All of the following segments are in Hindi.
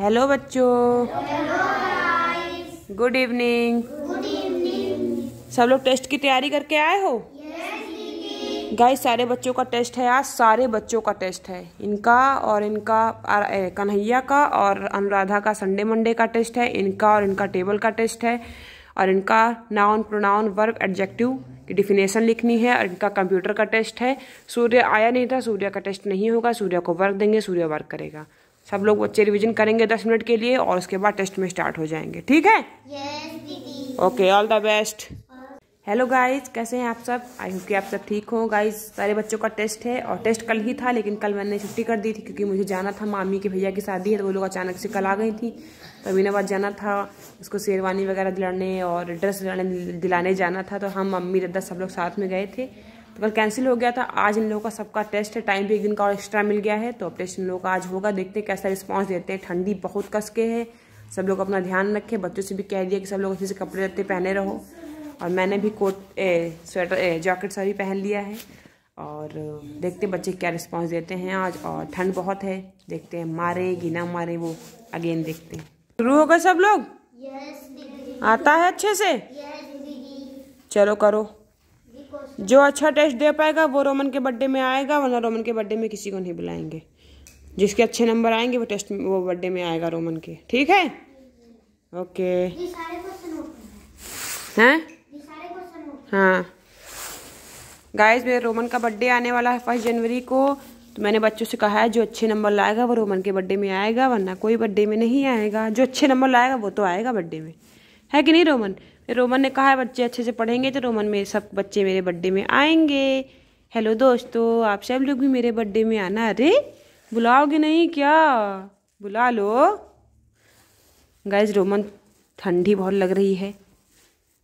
हेलो बच्चों गुड इवनिंग सब लोग टेस्ट की तैयारी करके आए हो गाय सारे बच्चों का टेस्ट है आज सारे बच्चों का टेस्ट है इनका और इनका कन्हैया का और अनुराधा का संडे मंडे का टेस्ट है इनका और इनका टेबल का टेस्ट है और इनका नाउन प्रोनाउन वर्ब एडजेक्टिव की डिफिनेशन लिखनी है और इनका कंप्यूटर का टेस्ट है सूर्य आया नहीं था सूर्य का टेस्ट नहीं होगा सूर्य को वर्क देंगे सूर्य वर्क करेगा सब लोग बच्चे रिविजन करेंगे दस मिनट के लिए और उसके बाद टेस्ट में स्टार्ट हो जाएंगे ठीक है okay all the best hello guys कैसे हैं आप सब आई होप कि आप सब ठीक हो गाइस सारे बच्चों का टेस्ट है और टेस्ट कल ही था लेकिन कल मैंने छुट्टी कर दी थी क्योंकि मुझे जाना था मामी के भैया की शादी है तो वो लोग अचानक से कल आ गई थी तो अमीनाबाद जाना था उसको शेरवानी वगैरह दिलाने और ड्रेस दिलाने दिलाने जाना था तो हम मम्मी दादा सब लोग साथ में गए थे तो कल कैंसिल हो गया था आज इन लोगों का सबका टेस्ट है टाइम भी एक दिन का और एक्स्ट्रा मिल गया है तो अब टेस्ट इन लोगों का आज होगा देखते हैं कैसा रिस्पॉन्स देते हैं ठंडी बहुत कस के है सब लोग अपना ध्यान रखें बच्चों से भी कह दिया कि सब लोग अच्छे से कपड़े रहते पहने रहो और मैंने भी कोट ए, स्वेटर ए, जॉकेट सभी पहन लिया है और देखते बच्चे क्या रिस्पॉन्स देते हैं आज और ठंड बहुत है देखते हैं मारे कि ना मारे वो अगेन देखते हैं शुरू हो गए सब लोग आता है अच्छे से चलो करो जो अच्छा टेस्ट दे पाएगा वो रोमन के बर्थडे में आएगा वरना रोमन के बर्थडे में किसी को नहीं बुलाएंगे जिसके अच्छे नंबर आएंगे वो टेस्ट वो बर्थडे में आएगा रोमन के ठीक है ओके हैं हाँ गाइस मेरे रोमन का बर्थडे आने वाला है फर्स्ट जनवरी को तो मैंने बच्चों से कहा है जो अच्छे नंबर लाएगा वो रोमन के बर्थडे में आएगा वरना कोई बर्थडे में नहीं आएगा जो अच्छे नंबर लाएगा वो तो आएगा बर्थडे में है कि नहीं रोमन रोमन ने कहा है बच्चे अच्छे से पढ़ेंगे तो रोमन मेरे सब बच्चे मेरे बर्थडे में आएंगे हेलो दोस्तों आप सब लोग भी मेरे बर्थडे में आना अरे बुलाओगे नहीं क्या बुला लो गैज रोमन ठंडी बहुत लग रही है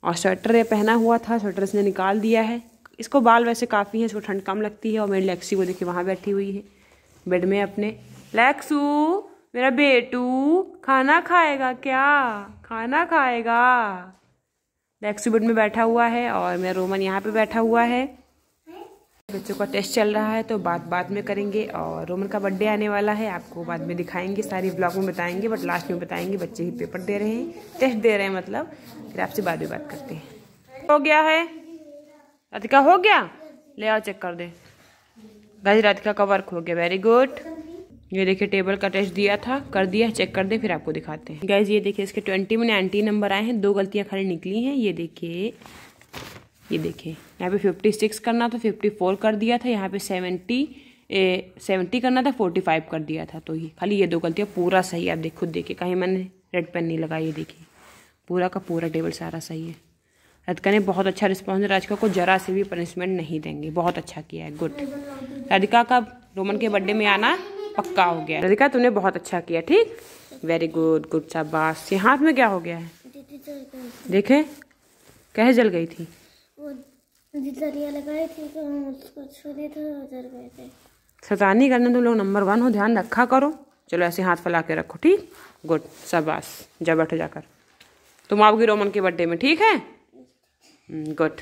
और स्वेटर ये पहना हुआ था स्वेटर इसने निकाल दिया है इसको बाल वैसे काफ़ी है इसको ठंड कम लगती है और मेरी लेक्सी को देखिए वहाँ बैठी हुई है बेड में अपने लेक्सू मेरा बेटू खाना खाएगा क्या खाना खाएगा रेक्सू बेड में बैठा हुआ है और मेरा रोमन यहाँ पे बैठा हुआ है बच्चों का टेस्ट चल रहा है तो बात बात में करेंगे और रोमन का बर्थडे आने वाला है आपको बाद में दिखाएंगे सारी ब्लॉग में बताएंगे बट लास्ट में बताएंगे बच्चे ही पेपर दे रहे हैं टेस्ट दे रहे हैं मतलब फिर आपसे बाद में बात करते हैं हो गया है राधिका हो गया ले आओ चेक कर दे राधिका का वर्क हो गया वेरी गुड ये देखिए टेबल का टेस्ट दिया था कर दिया चेक कर दे फिर आपको दिखाते हैं गैस ये देखिए इसके ट्वेंटी में नाइन्टी नंबर आए हैं दो गलतियाँ खाली निकली हैं ये देखिए ये देखिए यहाँ पे फिफ्टी सिक्स करना था फिफ्टी फोर कर दिया था यहाँ पे सेवेंटी सेवेंटी करना था फोर्टी फाइव कर दिया था तो ये खाली ये दो गलतियाँ पूरा सही आप देख खुद देखिए कहीं मैंने रेड पेन नहीं लगाई ये देखिए पूरा का पूरा टेबल सारा सही है राधिका ने बहुत अच्छा रिस्पॉन्स दिया राधिका को जरा से भी पनिशमेंट नहीं देंगे बहुत अच्छा किया है गुड राधिका का रोमन के बर्थडे में आना पक्का हो गया राधिका तुमने बहुत अच्छा किया ठीक वेरी गुड गुड शाबाश ये हाथ में क्या हो गया है देखे कह जल गई थी तो सतानी करने तुम लोग नंबर वन हो ध्यान रखा करो चलो ऐसे हाथ फैला के रखो ठीक गुड शाबाश जब बैठो जाकर तुम आओगी रोमन के बर्थडे में ठीक है गुड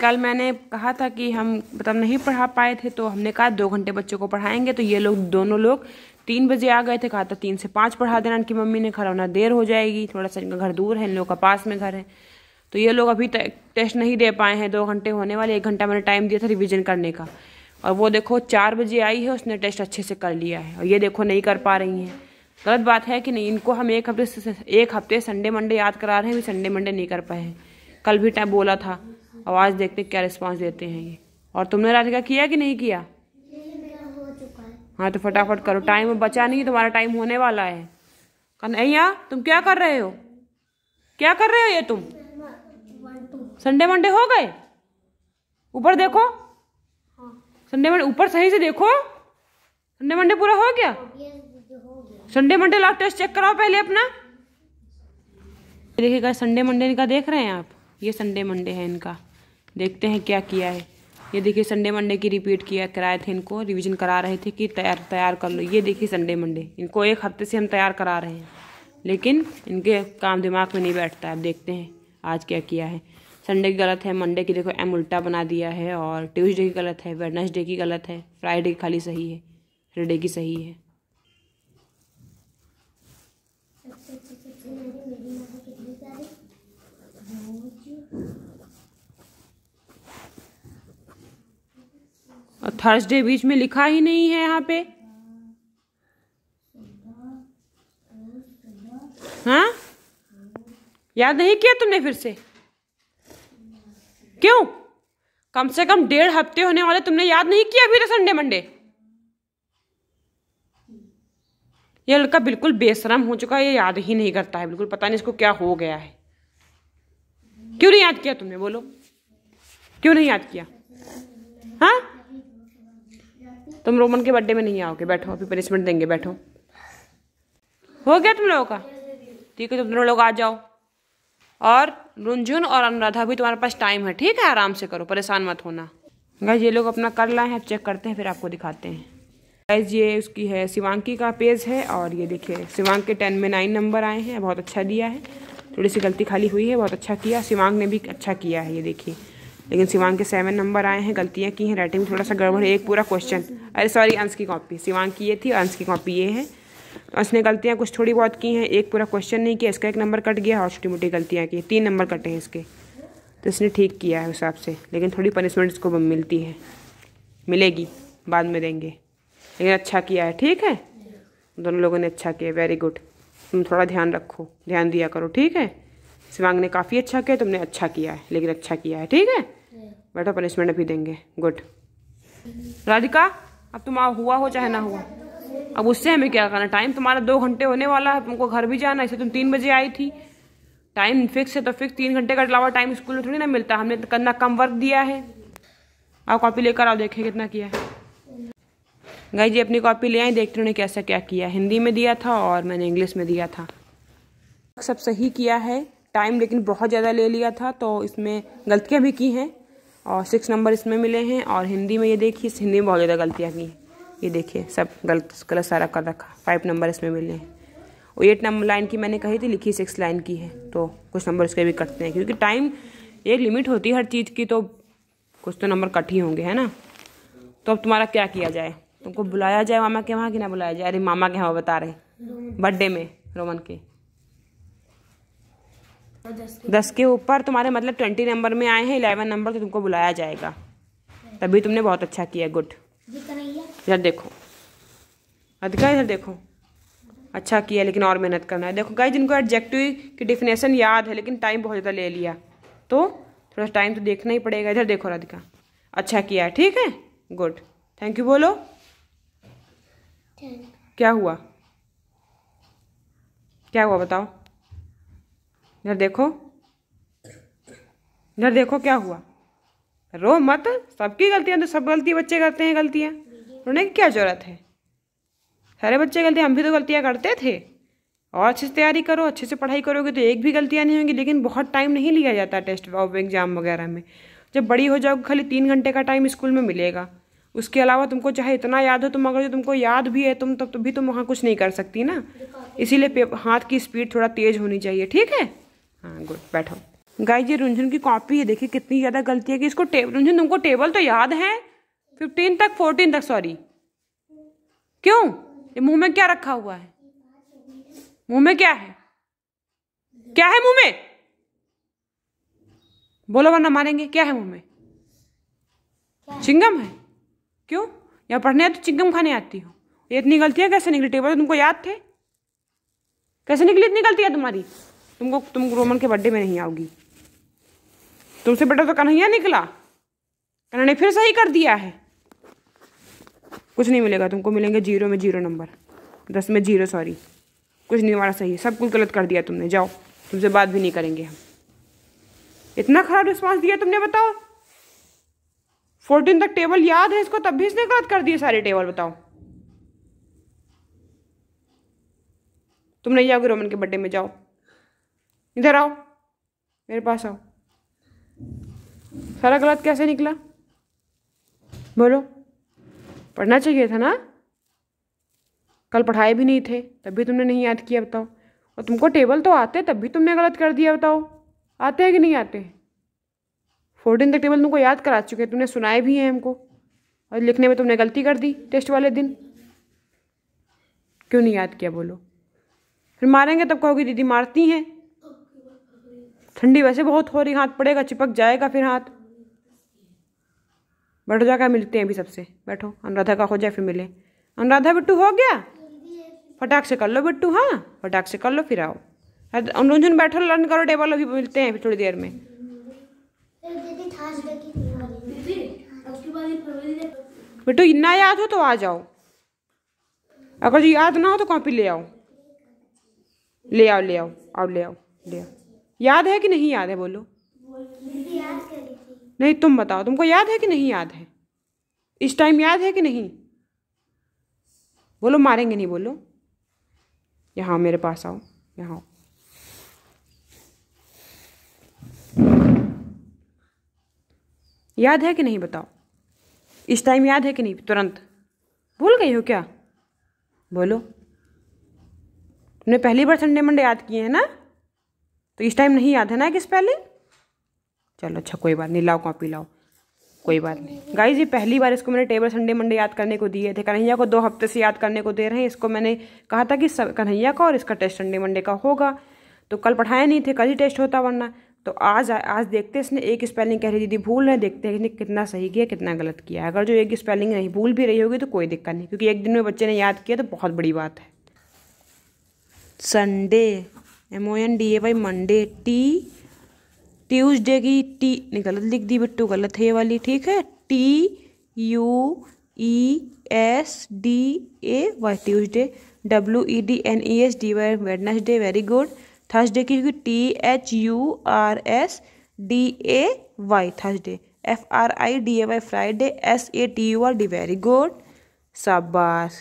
कल मैंने कहा था कि हम मतलब नहीं पढ़ा पाए थे तो हमने कहा दो घंटे बच्चों को पढ़ाएंगे तो ये लोग दोनों लोग तीन बजे आ गए थे कहा था तीन से पाँच पढ़ा देना इनकी मम्मी ने होना देर हो जाएगी थोड़ा सा इनका घर दूर है इन लोग का पास में घर है तो ये लोग अभी टेस्ट नहीं दे पाए हैं दो घंटे होने वाले एक घंटा मैंने टाइम दिया था रिविज़न करने का और वो देखो चार बजे आई है उसने टेस्ट अच्छे से कर लिया है और ये देखो नहीं कर पा रही हैं गलत बात है कि नहीं इनको हम एक हफ्ते एक हफ्ते संडे मंडे याद करा रहे हैं भी संडे मंडे नहीं कर पाए कल भी टाइम बोला था आवाज़ देखते क्या रिस्पांस देते हैं ये और तुमने राधिका किया कि नहीं किया हाँ तो फटाफट करो टाइम बचा नहीं तुम्हारा टाइम होने वाला है कन्हैया तुम क्या कर रहे हो क्या कर रहे हो ये तुम संडे मंडे हो गए ऊपर देखो संडे मंडे ऊपर सही से देखो संडे मंडे पूरा हो गया Sunday Monday last test check कराओ पहले अपना देखिएगा संडे मंडे इनका देख रहे हैं आप ये संडे मंडे है इनका देखते हैं क्या किया है ये देखिए संडे मंडे की रिपीट किया कराए थे इनको रिवीजन करा रहे थे कि तैयार तैयार कर लो ये देखिए संडे मंडे इनको एक हफ्ते से हम तैयार करा रहे हैं लेकिन इनके काम दिमाग में नहीं बैठता है देखते हैं आज क्या किया है संडे की गलत है मंडे की देखो एम उल्टा बना दिया है और ट्यूजडे की गलत है वेडनेसडे की गलत है फ्राइडे की खाली सही है सैटरडे की सही है और थर्सडे बीच में लिखा ही नहीं है यहाँ पे हाँ याद नहीं किया तुमने फिर से क्यों कम से कम डेढ़ हफ्ते होने वाले तुमने याद नहीं किया अभी तो संडे मंडे ये लड़का बिल्कुल बेशरम हो चुका है ये याद ही नहीं करता है बिल्कुल पता नहीं इसको क्या हो गया है क्यों नहीं याद किया तुमने बोलो क्यों नहीं याद किया हाँ तुम रोमन के बर्थडे में नहीं आओगे बैठो अभी पनिशमेंट देंगे बैठो हो गया तुम लोगों का ठीक है तुम दोनों लोग आ जाओ और रुंझुन और अनुराधा भी तुम्हारे पास टाइम है ठीक है आराम से करो परेशान मत होना गाइज ये लोग अपना कर लाए हैं चेक करते हैं फिर आपको दिखाते हैं गाइज ये उसकी है शिवांकी का पेज है और ये देखिए शिवांग के टेन में नाइन नंबर आए हैं बहुत अच्छा दिया है थोड़ी सी गलती खाली हुई है बहुत अच्छा किया शिवांग ने भी अच्छा किया है ये देखिए लेकिन सिवान के सेवन नंबर आए हैं गलतियाँ की हैं राइटिंग में थोड़ा सा गड़बड़ है एक पूरा क्वेश्चन अरे सॉरी अंश की कॉपी सिवान की ये थी अंश की कॉपी ये है तो अंश ने गलतियाँ कुछ थोड़ी बहुत की हैं एक पूरा क्वेश्चन नहीं किया इसका एक नंबर कट गया और छोटी मोटी गलतियाँ की तीन नंबर कटे हैं इसके तो इसने ठीक किया है उस हिसाब से लेकिन थोड़ी पनिशमेंट इसको मिलती है मिलेगी बाद में देंगे लेकिन अच्छा किया है ठीक है दोनों लोगों ने अच्छा किया वेरी गुड तुम थोड़ा ध्यान रखो ध्यान दिया करो ठीक है सिवांग ने काफ़ी अच्छा किया तुमने अच्छा किया है लेकिन अच्छा किया है ठीक है बेटा पनिशमेंट अभी देंगे गुड राधिका अब तुम हुआ हो चाहे ना हुआ अब उससे हमें क्या करना टाइम तुम्हारा दो घंटे होने वाला है तुमको घर भी जाना इसे तुम तीन बजे आई थी टाइम फिक्स है तो फिक्स तीन घंटे का अलावा टाइम स्कूल में थोड़ी ना मिलता हमने तो करना कम वर्क दिया है आप कॉपी लेकर आओ देखें कितना किया है गाई जी अपनी कॉपी ले आई देखते उन्हें कैसा क्या किया हिंदी में दिया था और मैंने इंग्लिश में दिया था सब सही किया है टाइम लेकिन बहुत ज़्यादा ले लिया था तो इसमें गलतियाँ भी की हैं और सिक्स नंबर इसमें मिले हैं और हिंदी में ये देखिए हिंदी में बहुत ज़्यादा गलतियाँ की ये देखिए सब गलत गलत सारा कर रखा फाइव नंबर इसमें मिले हैं और एट नंबर लाइन की मैंने कही थी लिखी सिक्स लाइन की है तो कुछ नंबर उसके भी कटते हैं क्योंकि टाइम एक लिमिट होती है हर चीज़ की तो कुछ तो नंबर कट ही होंगे है ना तो अब तुम्हारा क्या किया जाए तुमको बुलाया जाए मामा के वहाँ कि ना बुलाया जाए अरे मामा के यहाँ बता रहे बर्थडे में रोमन के दस के ऊपर तुम्हारे मतलब ट्वेंटी नंबर में आए हैं इलेवन नंबर तो तुमको बुलाया जाएगा तभी तुमने बहुत अच्छा किया गुड तो इधर देखो अधिका इधर देखो अच्छा किया लेकिन और मेहनत करना है देखो कहीं जिनको एडजेक्टिव की डिफिनेशन याद है लेकिन टाइम बहुत ज़्यादा ले लिया तो थोड़ा टाइम तो देखना ही पड़ेगा इधर देखो राधिका अच्छा किया है ठीक है गुड थैंक यू बोलो क्या हुआ क्या हुआ बताओ इधर देखो इधर देखो क्या हुआ रो मत सबकी गलतियां तो सब गलती बच्चे करते हैं गलतियां रोने की क्या ज़रूरत है सारे बच्चे गलती हम भी तो गलतियाँ करते थे और अच्छे से तैयारी करो अच्छे से पढ़ाई करोगे तो एक भी गलतियाँ नहीं होंगी लेकिन बहुत टाइम नहीं लिया जाता टेस्ट और एग्ज़ाम वगैरह में जब बड़ी हो जाओगे खाली तीन घंटे का टाइम स्कूल में मिलेगा उसके अलावा तुमको चाहे इतना याद हो तुम अगर जो तुमको याद भी है तुम तब तो भी तुम वहाँ कुछ नहीं कर सकती ना इसीलिए हाथ की स्पीड थोड़ा तेज़ होनी चाहिए ठीक है हाँ गुड बैठो गाय ये रुंझन की कॉपी है देखिए कितनी ज़्यादा गलती है कि इसको टेबल रुंझन तुमको टेबल तो याद है फिफ्टीन तक फोर्टीन तक सॉरी क्यों ये मुंह में क्या रखा हुआ है मुंह में क्या है क्या है मुंह में बोलो वरना मारेंगे क्या है मुंह में चिंगम है क्यों यहाँ पढ़ने तो चिंगम खाने आती हो ये इतनी गलतियां कैसे निकली टेबल तो तुमको याद थे कैसे निकली इतनी गलतियां तुम्हारी तुमको तुम रोमन के बर्थडे में नहीं आओगी तुमसे बेटा तो कन्हैया निकला कन्हैया ने फिर सही कर दिया है कुछ नहीं मिलेगा तुमको मिलेंगे जीरो में जीरो नंबर दस में जीरो सॉरी कुछ नहीं हमारा सही है सब कुछ गलत कर दिया तुमने जाओ तुमसे बात भी नहीं करेंगे हम इतना खराब रिस्पॉन्स दिया तुमने बताओ फोर्टीन तक टेबल याद है इसको तब भी इसने गलत कर दिए सारे टेबल बताओ तुम नहीं जाओगे रोमन के बर्थडे में जाओ इधर आओ मेरे पास आओ सारा गलत कैसे निकला बोलो पढ़ना चाहिए था ना कल पढ़ाए भी नहीं थे तब भी तुमने नहीं याद किया बताओ और तुमको टेबल तो आते तब भी तुमने गलत कर दिया बताओ आते हैं कि नहीं आते फोर्टीन तक टेबल तुमको याद करा चुके तुमने सुनाए भी हैं हमको और लिखने में तुमने गलती कर दी टेस्ट वाले दिन क्यों नहीं याद किया बोलो फिर मारेंगे तब कहोगी दीदी मारती हैं ठंडी वैसे बहुत हो रही हाथ पड़ेगा चिपक जाएगा फिर हाथ बैठ का मिलते हैं अभी सबसे बैठो अनुराधा का हो जाए फिर मिले अनुराधा बिट्टू हो गया फटाक से कर लो बिट्टू हाँ फटाक से कर लो फिर आओ अनुरंजन बैठो लर्न करो टेबल अभी मिलते हैं फिर थोड़ी देर में बिट्टू इतना याद हो तो आ जाओ अगर जो याद ना हो तो कॉपी ले आओ ले आओ ले आओ आओ ले आओ ले आओ याद है कि नहीं याद है बोलो नहीं तुम बताओ तुमको याद है कि नहीं याद है इस टाइम याद है कि नहीं बोलो मारेंगे नहीं बोलो यहाँ मेरे पास आओ यहाँ याद है कि नहीं बताओ इस टाइम याद है कि नहीं तुरंत भूल गई हो क्या बोलो तुमने पहली बार संडे मंडे याद किए हैं ना तो इस टाइम नहीं याद है ना कि स्पेलिंग चलो अच्छा कोई बात नहीं लाओ कॉपी लाओ कोई बात नहीं गाइज ये पहली बार इसको मैंने टेबल संडे मंडे याद करने को दिए थे कन्हैया को दो हफ्ते से याद करने को दे रहे हैं इसको मैंने कहा था कि कन्हैया का और इसका टेस्ट संडे मंडे का होगा तो कल पढ़ाए नहीं थे कल ही टेस्ट होता वरना तो आज आज देखते इसने एक स्पेलिंग कह रही दीदी भूल रहे देखते हैं इसने कितना सही किया कितना गलत किया अगर जो एक स्पेलिंग नहीं भूल भी रही होगी तो कोई दिक्कत नहीं क्योंकि एक दिन में बच्चे ने याद किया तो बहुत बड़ी बात है Sunday M O N D A Y Monday T Tuesday की टी नहीं गलत लिख दी बिट्टू गलत है ये वाली ठीक है T U E S D A Y Tuesday W E D N E S D Y Wednesday very good Thursday की होगी T H U R S D A Y Thursday F R I D A Y Friday S A T U R D very good शाबाश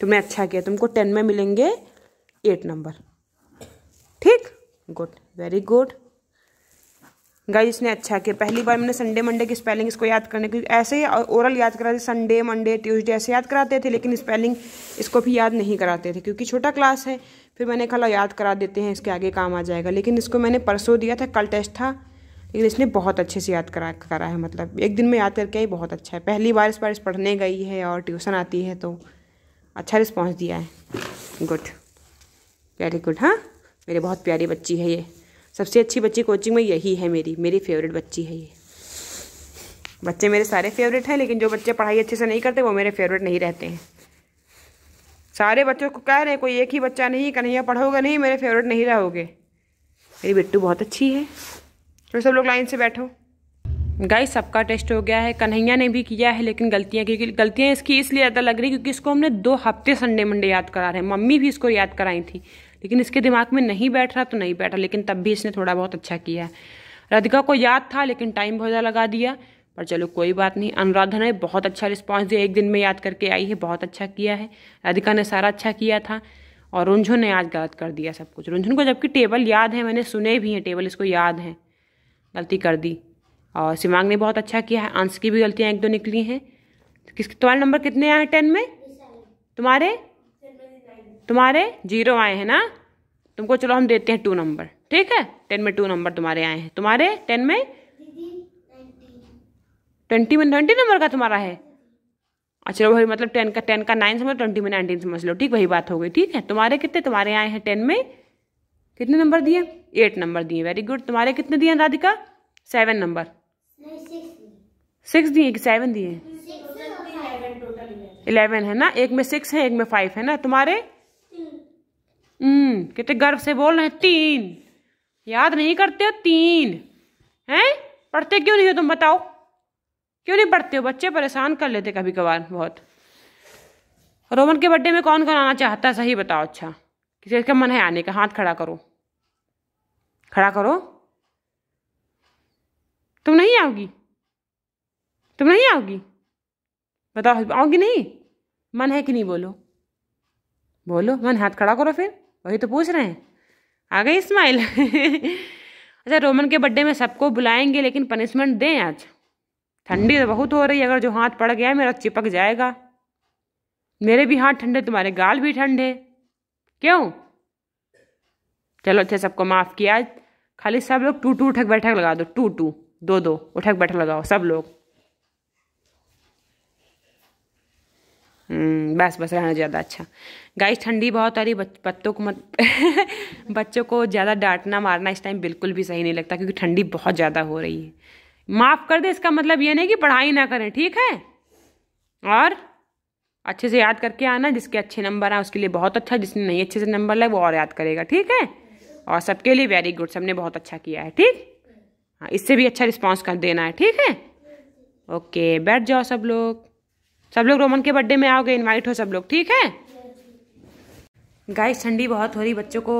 तुम्हें अच्छा किया तुमको टेन में मिलेंगे एट नंबर ठीक गुड वेरी गुड गाइज इसने अच्छा किया पहली बार मैंने संडे मंडे की स्पेलिंग इसको याद करने की ऐसे ही ओरल याद कराते संडे मंडे ट्यूसडे ऐसे याद कराते थे लेकिन स्पेलिंग इसको भी याद नहीं कराते थे क्योंकि छोटा क्लास है फिर मैंने कहा याद करा देते हैं इसके आगे काम आ जाएगा लेकिन इसको मैंने परसों दिया था कल टेस्ट था लेकिन इसने बहुत अच्छे से याद करा करा है मतलब एक दिन में याद करके ही बहुत अच्छा है पहली बार इस बार इस पढ़ने गई है और ट्यूशन आती है तो अच्छा रिस्पॉन्स दिया है गुड वेरी गुड हाँ मेरे बहुत प्यारी बच्ची है ये सबसे अच्छी बच्ची कोचिंग में यही है मेरी मेरी फेवरेट बच्ची है ये बच्चे मेरे सारे फेवरेट हैं लेकिन जो बच्चे पढ़ाई अच्छे से नहीं करते वो मेरे फेवरेट नहीं रहते हैं सारे बच्चों को कह रहे हैं कोई एक ही बच्चा नहीं कन्हैया पढ़ोगे नहीं मेरे फेवरेट नहीं रहोगे मेरी बिट्टू बहुत अच्छी है तो सब लोग लाइन से बैठो गाइस सबका टेस्ट हो गया है कन्हैया ने भी किया है लेकिन गलतियाँ क्योंकि गलतियाँ इसकी इसलिए ज़्यादा लग रही क्योंकि इसको हमने दो हफ्ते संडे मंडे याद करा रहे हैं मम्मी भी इसको याद कराई थी लेकिन इसके दिमाग में नहीं बैठ रहा तो नहीं बैठा लेकिन तब भी इसने थोड़ा बहुत अच्छा किया है राधिका को याद था लेकिन टाइम बहुत ज़्यादा लगा दिया पर चलो कोई बात नहीं अनुराधा ने बहुत अच्छा रिस्पॉन्स दिया एक दिन में याद करके आई है बहुत अच्छा किया है राधिका ने सारा अच्छा किया था और रुंझुन ने आज गलत कर दिया सब कुछ रुंझुन को जबकि टेबल याद है मैंने सुने भी हैं टेबल इसको याद हैं गलती कर दी और सिमांग ने बहुत अच्छा किया है अंश की भी गलतियाँ एक दो निकली हैं तो किस तुम्हारे नंबर कितने आए हैं टेन में तुम्हारे तुम्हारे जीरो आए हैं ना तुमको चलो हम देते हैं टू नंबर ठीक है टेन में टू नंबर तुम्हारे आए हैं तुम्हारे टेन में ट्वेंटी में ट्वेंटी नंबर का तुम्हारा है अच्छा वही मतलब टेन का टेन का नाइन समझ ट्वेंटी में नाइनटीन समझ लो ठीक वही बात हो गई ठीक है तुम्हारे कितने तुम्हारे आए हैं टेन में कितने नंबर दिए एट नंबर दिए वेरी गुड तुम्हारे कितने दिए राधिका सेवन नंबर सिक्स दिए कि सेवन दिए इलेवन है ना एक में सिक्स है एक में फाइव है ना तुम्हारे हम्म कितने गर्व से बोल रहे हैं तीन याद नहीं करते हो तीन हैं पढ़ते क्यों नहीं हो तुम बताओ क्यों नहीं पढ़ते हो बच्चे परेशान कर लेते कभी कभार बहुत रोमन के बर्थडे में कौन कौन आना चाहता है सही बताओ अच्छा किसी का मन है आने का हाथ खड़ा करो खड़ा करो तुम नहीं आओगी तुम नहीं आओगी बताओ आओगी नहीं मन है कि नहीं बोलो बोलो मन हाथ खड़ा करो फिर वही तो पूछ रहे हैं आ गई स्माइल अच्छा रोमन के बर्थडे में सबको बुलाएंगे लेकिन पनिशमेंट दें आज ठंडी तो बहुत हो रही है अगर जो हाथ पड़ गया मेरा चिपक जाएगा मेरे भी हाथ ठंडे तुम्हारे गाल भी ठंडे क्यों चलो अच्छा सबको माफ़ किया खाली सब लोग टू टू उठक बैठक लगा दो टू टू दो दो उठक बैठक लगाओ सब लोग हम्म, बस बस रहना ज़्यादा अच्छा गाइस ठंडी बहुत आ रही पत्तों को मत बच्चों को ज़्यादा डांटना मारना इस टाइम बिल्कुल भी सही नहीं लगता क्योंकि ठंडी बहुत ज़्यादा हो रही है माफ़ कर दे इसका मतलब ये नहीं कि पढ़ाई ना करें ठीक है और अच्छे से याद करके आना जिसके अच्छे नंबर आए उसके लिए बहुत अच्छा जिसने नहीं अच्छे से नंबर लाए वो और याद करेगा ठीक है और सबके लिए वेरी गुड सबने बहुत अच्छा किया है ठीक हाँ इससे भी अच्छा रिस्पॉन्स कर देना है ठीक है ओके बैठ जाओ सब लोग सब लोग रोमन के बर्थडे में आओगे इनवाइट हो सब लोग ठीक है गाइस ठंडी बहुत हो रही बच्चों को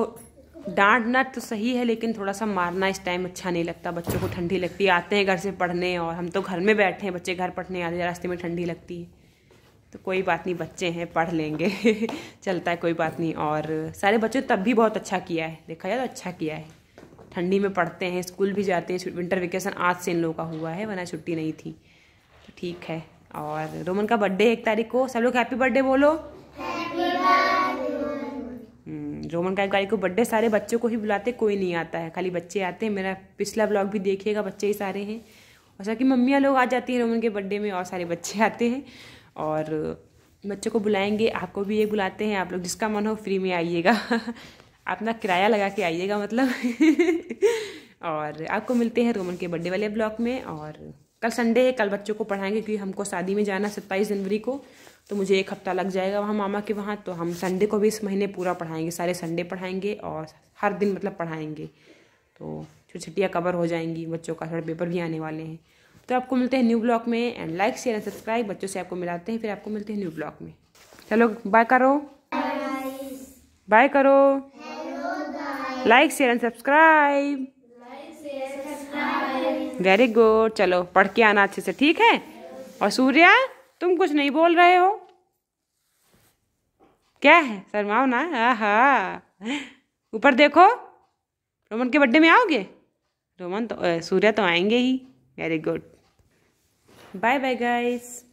डांटना तो सही है लेकिन थोड़ा सा मारना इस टाइम अच्छा नहीं लगता बच्चों को ठंडी लगती है आते हैं घर से पढ़ने और हम तो घर में बैठे हैं बच्चे घर पढ़ने आते रास्ते में ठंडी लगती है तो कोई बात नहीं बच्चे हैं पढ़ लेंगे चलता है कोई बात नहीं और सारे बच्चों तब भी बहुत अच्छा किया है देखा जाए तो अच्छा किया है ठंडी में पढ़ते हैं स्कूल भी जाते हैं विंटर वेकेशन आज से इन लोगों का हुआ है वरना छुट्टी नहीं थी तो ठीक है और रोमन का बर्थडे एक तारीख को सब लोग हैप्पी बर्थडे बोलो हम्म, रोमन का एक तारीख को बर्थडे सारे बच्चों को ही बुलाते कोई नहीं आता है खाली बच्चे आते हैं मेरा पिछला ब्लॉग भी देखिएगा बच्चे ही सारे हैं और सबकी मम्मियाँ लोग आ जाती हैं रोमन के बर्थडे में और सारे बच्चे आते हैं और बच्चों को बुलाएंगे आपको भी ये बुलाते हैं आप लोग जिसका मन हो फ्री में आइएगा अपना किराया लगा के आइएगा मतलब और आपको मिलते हैं रोमन के बर्थडे वाले ब्लॉग में और कल संडे है कल बच्चों को पढ़ाएंगे क्योंकि हमको शादी में जाना सत्ताईस जनवरी को तो मुझे एक हफ्ता लग जाएगा वहाँ मामा के वहाँ तो हम संडे को भी इस महीने पूरा पढ़ाएंगे सारे संडे पढ़ाएंगे और हर दिन मतलब पढ़ाएंगे तो छोटी छुट्टियाँ कवर हो जाएंगी बच्चों का थोड़ा पेपर भी आने वाले हैं तो आपको मिलते हैं न्यू ब्लॉग में and like share and subscribe बच्चों से आपको मिलाते हैं फिर आपको मिलते हैं न्यू ब्लॉग में चलो बाय करो बाय करो like share and subscribe very good चलो पढ़ के आना अच्छे से ठीक है और सूर्या तुम कुछ नहीं बोल रहे हो क्या है शर्माओ ना आहा ऊपर देखो रोमन के बर्थडे में आओगे रोमन तो सूर्या तो आएंगे ही very good bye bye guys